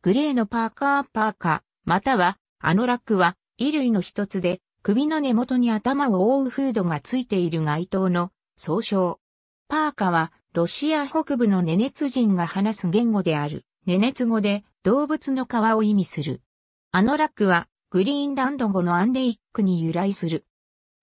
グレーのパーカーパーカー、または、アノラックは、衣類の一つで、首の根元に頭を覆うフードがついている街灯の総称。パーカーは、ロシア北部のネネツ人が話す言語である、ネネツ語で動物の皮を意味する。アノラックは、グリーンランド語のアンレイックに由来する。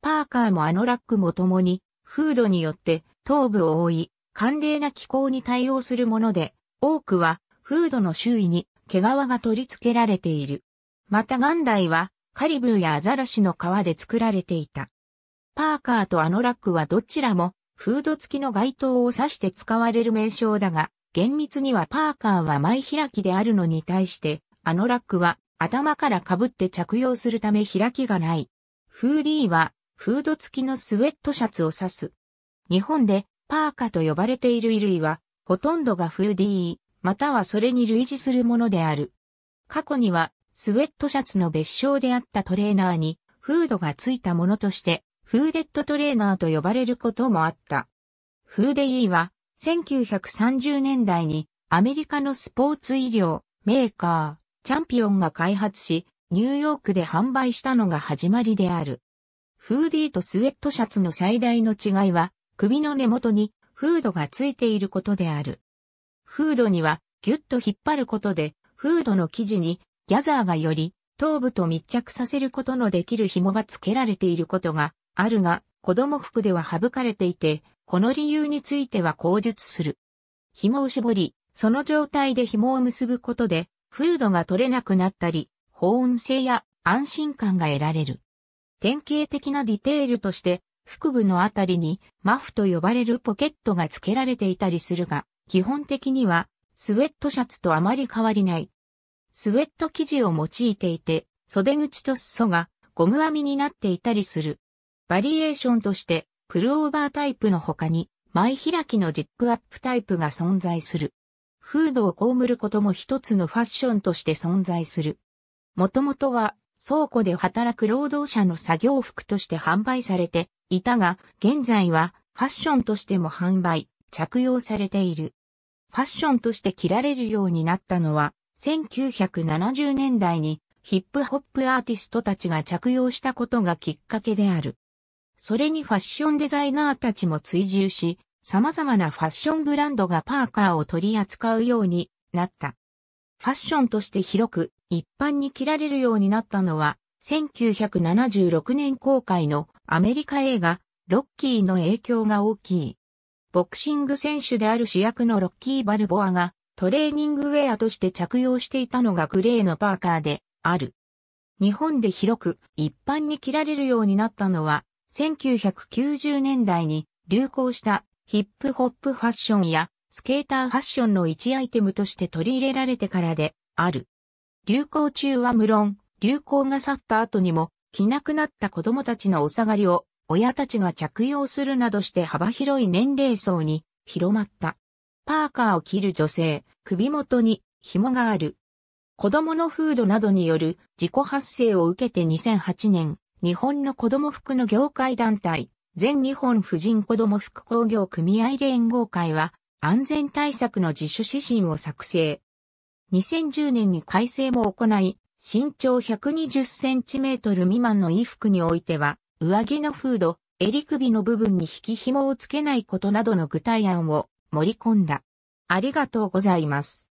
パーカーもアノラックも共に、フードによって頭部を覆い、寒冷な気候に対応するもので、多くは、フードの周囲に毛皮が取り付けられている。また元来はカリブーやアザラシの皮で作られていた。パーカーとアノラックはどちらもフード付きの街灯を指して使われる名称だが、厳密にはパーカーは前開きであるのに対して、アノラックは頭から被って着用するため開きがない。フーディーはフード付きのスウェットシャツを指す。日本でパーカーと呼ばれている衣類は、ほとんどがフーディー、またはそれに類似するものである。過去には、スウェットシャツの別称であったトレーナーに、フードがついたものとして、フーデッドトレーナーと呼ばれることもあった。フーデイーは、1930年代に、アメリカのスポーツ医療、メーカー、チャンピオンが開発し、ニューヨークで販売したのが始まりである。フーディーとスウェットシャツの最大の違いは、首の根元にフードがついていることである。フードにはギュッと引っ張ることで、フードの生地にギャザーがより頭部と密着させることのできる紐が付けられていることがあるが、子供服では省かれていて、この理由については口述する。紐を絞り、その状態で紐を結ぶことで、フードが取れなくなったり、保温性や安心感が得られる。典型的なディテールとして、腹部のあたりにマフと呼ばれるポケットが付けられていたりするが、基本的にはスウェットシャツとあまり変わりない。スウェット生地を用いていて、袖口と裾がゴム編みになっていたりする。バリエーションとして、プルオーバータイプの他に、前開きのジップアップタイプが存在する。フードを被ることも一つのファッションとして存在する。もともとは、倉庫で働く労働者の作業服として販売されていたが、現在はファッションとしても販売。着用されている。ファッションとして着られるようになったのは、1970年代にヒップホップアーティストたちが着用したことがきっかけである。それにファッションデザイナーたちも追従し、様々なファッションブランドがパーカーを取り扱うようになった。ファッションとして広く一般に着られるようになったのは、1976年公開のアメリカ映画、ロッキーの影響が大きい。ボクシング選手である主役のロッキー・バルボアが、トレーニングウェアとして着用していたのがグレーのパーカーである。日本で広く一般に着られるようになったのは、1990年代に流行したヒップホップファッションやスケーターファッションの一アイテムとして取り入れられてからである。流行中は無論、流行が去った後にも着なくなった子供たちのお下がりを親たちが着用するなどして幅広い年齢層に広まった。パーカーを着る女性、首元に紐がある。子供のフードなどによる自己発生を受けて2008年、日本の子供服の業界団体、全日本婦人子供服工業組合連合会は、安全対策の自主指針を作成。2010年に改正も行い、身長120センチメートル未満の衣服においては、上着のフード、襟首の部分に引き紐をつけないことなどの具体案を盛り込んだ。ありがとうございます。